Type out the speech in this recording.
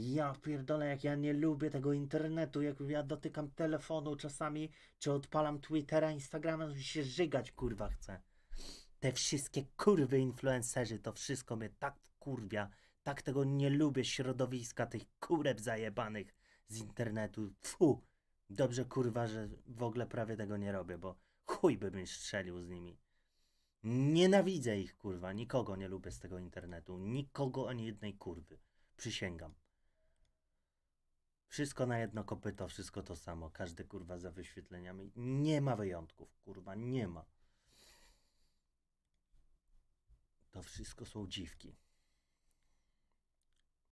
Ja pierdolę, jak ja nie lubię tego internetu, jak ja dotykam telefonu czasami, czy odpalam Twittera, Instagrama, to się żygać kurwa chcę. Te wszystkie kurwy influencerzy, to wszystko mnie tak kurwia, tak tego nie lubię środowiska tych kureb zajebanych z internetu. Fu, dobrze kurwa, że w ogóle prawie tego nie robię, bo chuj bym strzelił z nimi. Nienawidzę ich kurwa, nikogo nie lubię z tego internetu, nikogo ani jednej kurwy. Przysięgam. Wszystko na jedno kopyto, wszystko to samo. Każdy kurwa za wyświetleniami. Nie ma wyjątków, kurwa, nie ma. To wszystko są dziwki.